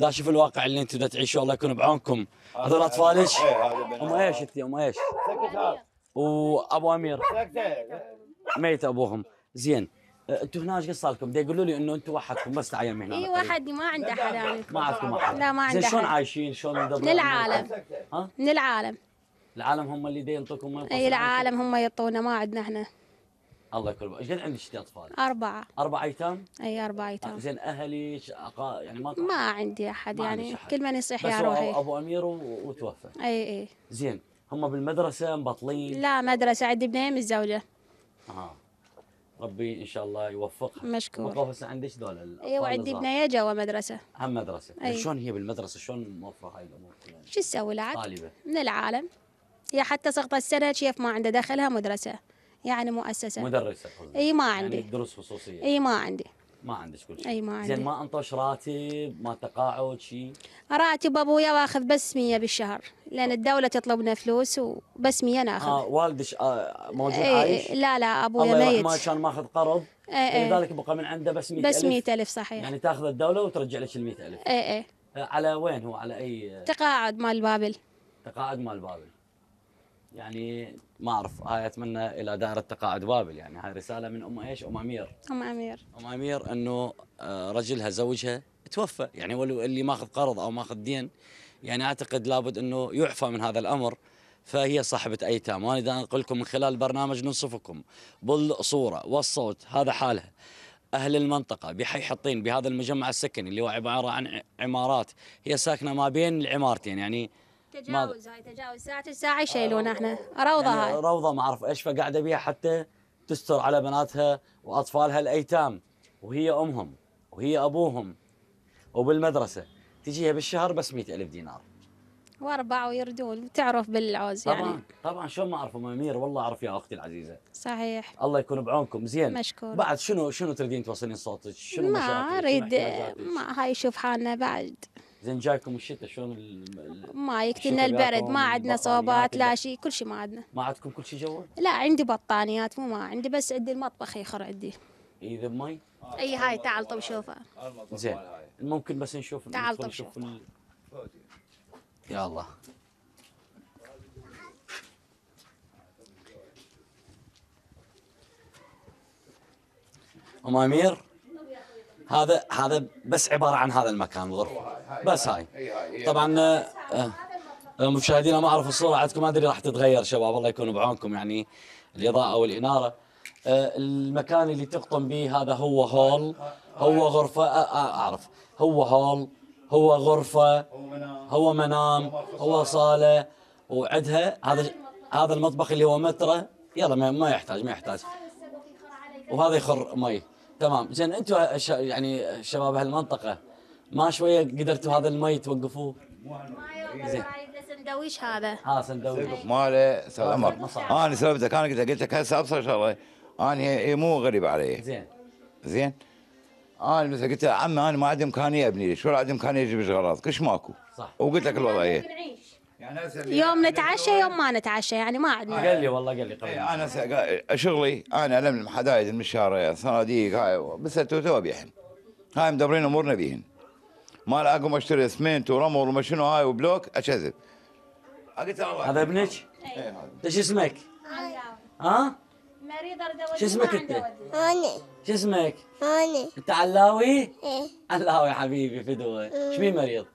دا شوف الواقع اللي انتم تعيشوه الله يكون بعونكم هذول اطفالك هم ايش انت هم ايش؟ وابو امير ميت ابوهم زين انتم هنا ايش قصه لكم؟ يقولوا لي انه انتم وحدكم بس تعايم هنا اي وحدي ما عندي احد يعني ما عندكم احد لا ما عندي زين شلون عايشين؟ شلون من العالم ها؟ من العالم العالم هم اللي ينطوكم اي العالم هم يعطونا ما عندنا احنا الله يكرمك، ايش قد عندك انت اطفال؟ اربعه أربعة ايتام؟ اي أربعة ايتام زين أهلي أقا... يعني ما ما عندي احد ما يعني أحد. كل من يصيح يا روحي بس ابو امير وتوفى اي اي زين هم بالمدرسه مبطلين؟ لا مدرسه عندي بنيه متزوجه اه ربي ان شاء الله يوفقها مشكور مطلوب هسه عندك ذول اي وعندي بنيه جوا مدرسه هم مدرسه أي. شلون هي بالمدرسه شلون موفره هاي الامور شو تسوي لعب؟ طالبه من العالم هي حتى سقطت السنه شيف ما عنده دخلها مدرسه يعني مؤسسه مدرسه اي ما يعني عندي يعني دروس خصوصيه اي ما عندي ما عندك كل شيء اي ما عندي زين ما انطوش راتب ما تقاعد شيء راتب ابويا واخذ بس 100 بالشهر لان الدوله تطلبنا فلوس وبس 100 ناخذ اه والدك آه، موجود إيه عايش لا لا ابويا الله ميت ما كان ماخذ قرض إيه لذلك بقى من عنده بس 100 بس 100000 صحيح يعني تاخذ الدوله وترجع لك ال 100000 اي اي على وين هو على اي تقاعد مال بابل تقاعد مال بابل يعني ما اعرف هاي اتمنى الى دائره تقاعد بابل يعني هاي رساله من ام ايش؟ ام امير ام امير ام امير انه آه، رجلها زوجها توفى يعني ولو اللي ماخذ قرض او ماخذ دين يعني اعتقد لابد انه يعفى من هذا الامر فهي صاحبة أيتام وأنا إذا أقول لكم من خلال برنامج ننصفكم بالصورة والصوت هذا حالها أهل المنطقة بحي حطين بهذا المجمع السكني اللي هو عبارة عن عمارات هي ساكنة ما بين العمارتين يعني تجاوز هاي تجاوز ساعة الساعة يشيلونا احنا روضة يعني هاي روضة ما اعرف ايش فقاعدة بيها حتى تستر على بناتها واطفالها الايتام وهي امهم وهي ابوهم وبالمدرسة تجيها بالشهر بس 100000 دينار واربع ويردون وتعرف بالعوز طبعًا يعني طبعا شلون ما اعرف ام امير والله اعرف يا اختي العزيزه صحيح الله يكون بعونكم زين مشكور بعد شنو شنو تريدين توصلين صوتك شنو ما اريد ما هاي شوف حالنا بعد زين جايكم الشتاء شلون ال... ما يكتلنا البرد ما عندنا صوبات لا شيء كل شيء ما عندنا ما عندكم كل شيء جوا؟ لا عندي بطانيات مو ما عندي بس عندي المطبخ يخر عندي اي ذا مي؟ اي هاي تعال طب شوفها زين ممكن بس نشوف تعال طب شوف يا الله ام امير هذا هذا بس عباره عن هذا المكان غرفه بس هاي طبعا آه، آه، مشاهدينا ما اعرف الصوره عندكم ما ادري راح تتغير شباب الله يكون بعونكم يعني الاضاءه والاناره آه، المكان اللي تقطن به هذا هو هول هو غرفه اعرف هو هول هو غرفه هو منام هو صاله وعدها هذا هذا المطبخ اللي هو متره يلا ما يحتاج ما يحتاج وهذا يخر مي تمام زين انتم يعني شباب هالمنطقه ما شويه قدرتوا هذا المي توقفوه؟ زين سندويش هذا اه سندويش ماله استاذ عمر انا سلمتك انا قلت لك قلت لك هسه ابصر شغله انا هي مو غريب علي زين زين انا مثل قلت له عمي انا ما عندي امكانيه ابني شو عندي امكانيه اجيب غراض كش ماكو صح وقلت لك الوضعيه يعني يوم نتعشى يوم ما نتعشى يعني ما عندنا قال لي والله قال لي قبل إيه، انا شغلي انا الملم حدايد المشاريع صناديق هاي بس توابيحن هاي مدبرين امورنا بيهن ما لقاكم اشتري اسمنت ورمل وما شنو هاي وبلوك اكذب هذا ابنك؟ اي هذا شو اسمك؟ ها؟ مريض شو اسمك انت؟ هاني شو اسمك؟ هاني انت علاوي؟ ايه علاوي حبيبي فدوه، شو في مريض؟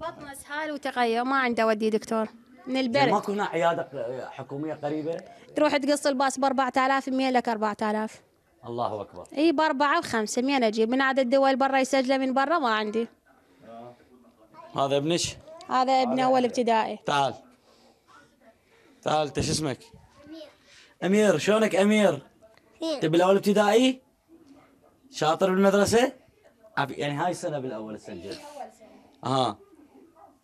بطنه اسهال وتغير ما عنده ودي دكتور من البرد يعني ماكو هنا عياده حكوميه قريبه؟ تروح تقص الباص ب 4000 100 لك 4000 الله اكبر اي ب 4 و 5 500 اجيب من عدد الدول برا يسجله من برا ما عندي هذا ابنك؟ هذا ابن اول ابتدائي تعال تعال انت شو اسمك؟ امير امير شلونك امير؟ انت بالاول ابتدائي؟ شاطر بالمدرسه؟ يعني هاي السنه بالاول سجل اها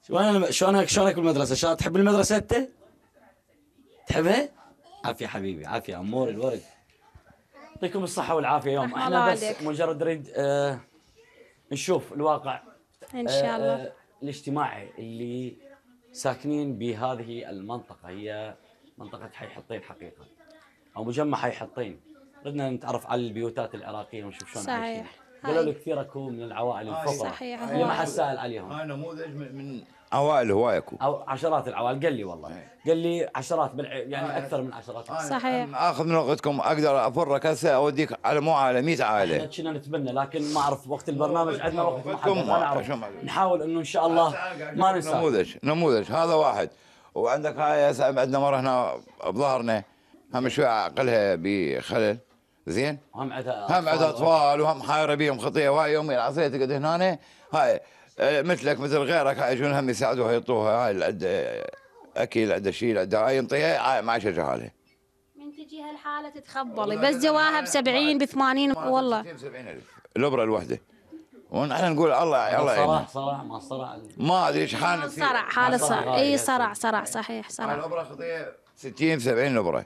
شلون شلونك شلونك بالمدرسه؟ شلون تحب المدرسه انت؟ تحبها؟ عافيه حبيبي عافيه امور الورد يعطيكم الصحه والعافيه يوم احنا بس مجرد نريد آه نشوف الواقع ان شاء آه، الله آه الاجتماعي اللي ساكنين بهذه المنطقة هي منطقة حي حطين حقيقة أو مجمع حي حطين بدنا نتعرف على البيوتات العراقية ونشوف شلون عايشين قالوا لي كثير اكو من العوائل الفقراء صحيح اللي ما حد سائل عليهم هاي نموذج من اوائل هوايكو او عشرات العوائل قال لي والله قال لي عشرات بل... يعني آه اكثر من عشرات آه صحيح اخذ من وقتكم اقدر افرك هسه اوديك على مو على 100 عائله احنا كنا نتبنى لكن ما اعرف وقت البرنامج عندنا وقت ما اعرف نحاول انه ان شاء الله ما ننسى نموذج نموذج هذا واحد وعندك هاي عندنا مره هنا بظهرنا هم شوي عقلها بخلل زين هم عدا هم عدا اطفال وهم حايره بيهم خطيه وهاي يومي يعني العصير تقعد هنا هاي آه، مثلك مثل غيرك هاي يجون هم يساعدوها يعطوها هاي العده آه، اكل عده شيء عده هاي ينطيها هاي ما عشان جهاله من تجي هالحاله تتخبلي بس جواها ب 70 ب 80 والله 70000 الابره الواحده ونحن نقول الله الله صراع صراع ما صرع ما ادري ايش حال صرع حاله صرع اي صرع صرع صحيح صرع الابره خطيه 60 70 نبره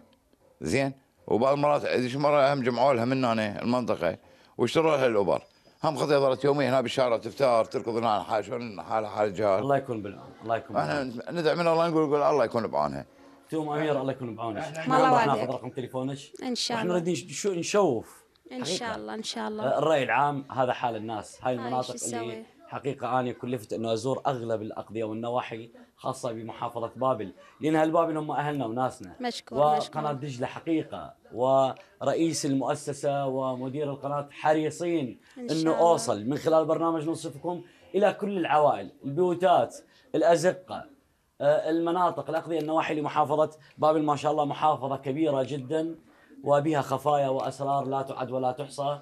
زين وبعض المرات ايش مره هم جمعوا لها من هنا المنطقه واشتروا لها الاوبر هم خذ ظلت يوميا هنا بالشارع تفتار تركض هنا حالها حال حال الله يكون بالعون الله يكون احنا ندعم من الله نقول نقول الله يكون بعونها توم امير الله يكون بعونك الله ناخذ رقم تليفونك ان شاء الله احنا نريد نشوف ان شاء الله ان شاء الله الراي العام هذا حال الناس هاي المناطق اللي حقيقة أنا كلفت أنه أزور أغلب الأقضية والنواحي خاصة بمحافظة بابل لأن أهل بابل هم أهلنا وناسنا مشكور وقناة دجلة حقيقة ورئيس المؤسسة ومدير القناة حريصين أنه أوصل من خلال برنامج نوصفكم إلى كل العوائل البيوتات الأزقة آه، المناطق الأقضية النواحي لمحافظة بابل ما شاء الله محافظة كبيرة جدا وبها خفايا وأسرار لا تعد ولا تحصى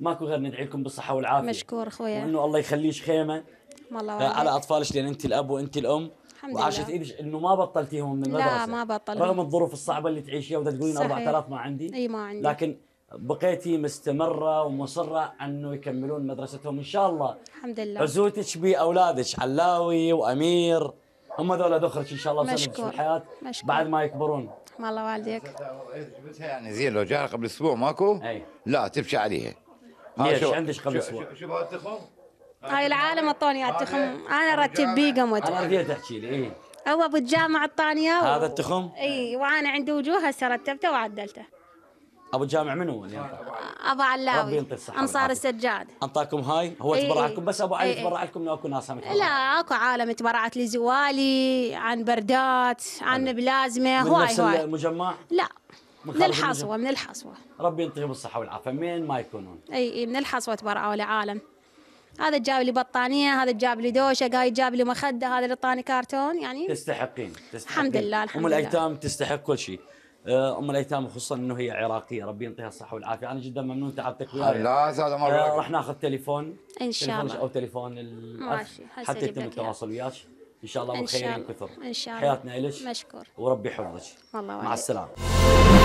ماكو غير ندعي لكم بالصحه والعافيه مشكور اخويا وانه الله يخليك خيمه الله آه، على اطفالك لان انت الاب وانت الام وعاشت لله ايدك انه ما بطلتيهم من المدرسه لا ما بطل رغم الظروف الصعبه اللي تعيشيها تقولين 4000 ما عندي اي ما عندي لكن بقيتي مستمره ومصره انه يكملون مدرستهم ان شاء الله الحمد لله عزوتك باولادك علاوي وامير هم ذولا دخلك ان شاء الله مشكور الحياه مشكور بعد ما يكبرون ما الله والديك يعني زين لو جاها قبل اسبوع ماكو؟ اي لا تبكي عليها آه، ليش عندك خمس شو شوف هالتخم هاي العالم اعطوني التخم انا ارتب بيه قمت انا رديت احكي لي اي هو ابو الجامع اعطاني هذا التخم؟ اي وانا عندي وجوه هسه رتبته وعدلته ابو الجامع منو؟ يعني؟ ابو علاوي ربي الصحه انصار السجاد انطاكم هاي هو تبرع لكم بس ابو علي تبرع لكم اكو ناس لا اكو عالم تبرعت لي زوالي عن بردات عن بلازمه هواي هواي المجمع؟ لا من الحصوه من الحصوه ربي يعطيهم الصحه والعافيه من ما يكونون اي اي من الحصوه تبرعوا لعالم هذا جاب لي بطانيه هذا جاب لي دوشه قاي جاب لي مخده هذا اللي طاني كرتون يعني تستحقين تستحقين الحمد لله الحمد ام الايتام لله. تستحق كل شيء آه، ام الايتام خصوصا انه هي عراقيه ربي يعطيها الصحه والعافيه انا جدا ممنون تعبتك وياي لا زاد مره آه، راح ناخذ تليفون ان شاء الله او تليفون حتى يتم التواصل وياك ان شاء الله بخير وكثر ان شاء الله حياتنا لك مشكور وربي يحفظك مع السلامه